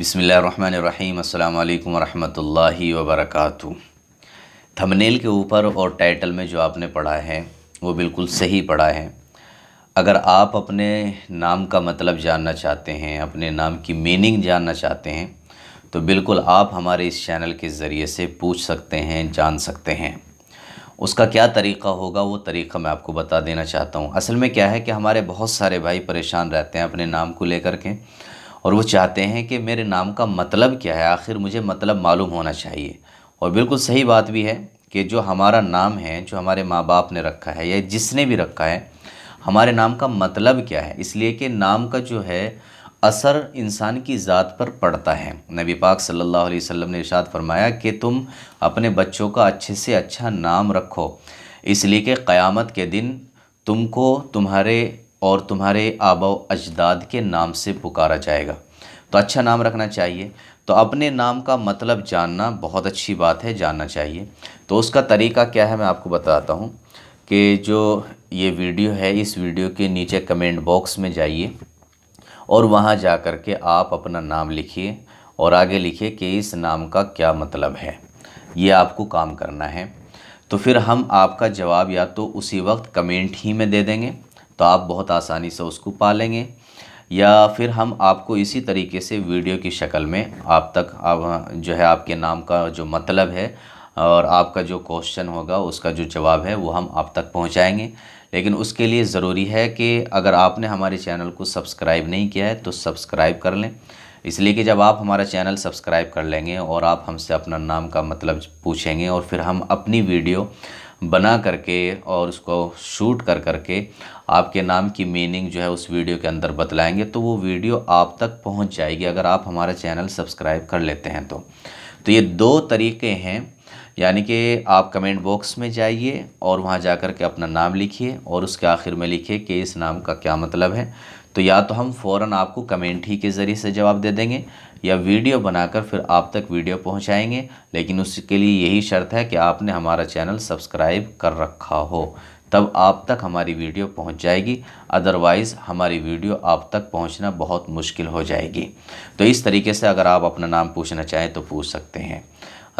بسم اللہ الرحمن الرحیم السلام علیکم ورحمۃ اللہ وبرکاتہ تھمنیل کے اوپر اور ٹائٹل میں جو آپ نے پڑھا ہے وہ بالکل صحیح پڑھا ہے اگر آپ اپنے نام کا مطلب جاننا چاہتے ہیں اپنے نام کی میننگ جاننا چاہتے ہیں تو بالکل آپ ہمارے اس چینل کے ذریعے سے پوچھ سکتے ہیں جان سکتے ہیں اس کا کیا طریقہ ہوگا وہ طریقہ میں آپ کو بتا دینا چاہتا ہوں اصل میں کیا ہے کہ ہمارے بہت سارے بھائی پریشان رہتے ہیں اپنے نام کو لے کر کے اور وہ چاہتے ہیں کہ میرے نام کا مطلب کیا ہے آخر مجھے مطلب معلوم ہونا چاہیے اور بالکل صحیح بات بھی ہے کہ جو ہمارا نام ہے جو ہمارے ماں باپ نے رکھا ہے یا جس نے بھی رکھا ہے ہمارے نام کا مطلب کیا ہے اس لیے کہ نام کا جو ہے اثر انسان کی ذات پر پڑتا ہے نبی پاک صلی اللہ علیہ وسلم نے ارشاد فرمایا کہ تم اپنے بچوں کا اچھے سے اچھا نام رکھو اس لیے کہ قیامت کے دن تم کو تمہارے اور تمہارے آبا و اجداد کے نام سے پکارا جائے گا تو اچھا نام رکھنا چاہیے تو اپنے نام کا مطلب جاننا بہت اچھی بات ہے جاننا چاہیے تو اس کا طریقہ کیا ہے میں آپ کو بتاتا ہوں کہ جو یہ ویڈیو ہے اس ویڈیو کے نیچے کمنٹ باکس میں جائیے اور وہاں جا کر کے آپ اپنا نام لکھیے اور آگے لکھیے کہ اس نام کا کیا مطلب ہے یہ آپ کو کام کرنا ہے تو پھر ہم آپ کا جواب یا تو اسی وقت کمنٹ ہی میں دے دیں گے تو آپ بہت آسانی سے اس کو پا لیں گے یا پھر ہم آپ کو اسی طریقے سے ویڈیو کی شکل میں آپ تک جو ہے آپ کے نام کا جو مطلب ہے اور آپ کا جو کوشچن ہوگا اس کا جو جواب ہے وہ ہم آپ تک پہنچائیں گے لیکن اس کے لیے ضروری ہے کہ اگر آپ نے ہمارے چینل کو سبسکرائب نہیں کیا ہے تو سبسکرائب کر لیں اس لیے کہ جب آپ ہمارا چینل سبسکرائب کر لیں گے اور آپ ہم سے اپنا نام کا مطلب پوچھیں گے اور پھر ہم اپنی ویڈیو بنا کر کے اور اس کو شوٹ کر کر کے آپ کے نام کی میننگ جو ہے اس ویڈیو کے اندر بتلائیں گے تو وہ ویڈیو آپ تک پہنچ جائے گی اگر آپ ہمارا چینل سبسکرائب کر لیتے ہیں تو تو یہ دو طریقے ہیں یعنی کہ آپ کمنٹ باکس میں جائیے اور وہاں جا کر کے اپنا نام لکھیے اور اس کے آخر میں لکھیے کہ اس نام کا کیا مطلب ہے تو یا تو ہم فوراً آپ کو کمنٹ ہی کے ذریعے سے جواب دے دیں گے یا ویڈیو بنا کر پھر آپ تک ویڈیو پہنچائیں گے لیکن اس کے لیے یہی شرط ہے کہ آپ نے ہمارا چینل سبسکرائب کر رکھا ہو تب آپ تک ہماری ویڈیو پہنچ جائے گی ادروائز ہماری ویڈیو آپ تک پہنچنا بہت مشکل ہو جائے گی تو اس طریقے سے اگر آپ اپنا نام پوچھنا چاہیں تو پوچھ سکتے ہیں